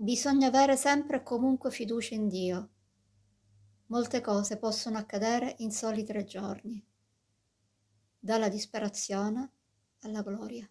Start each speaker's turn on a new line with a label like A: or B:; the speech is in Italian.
A: Bisogna avere sempre e comunque fiducia in Dio. Molte cose possono accadere in soli tre giorni, dalla disperazione alla gloria.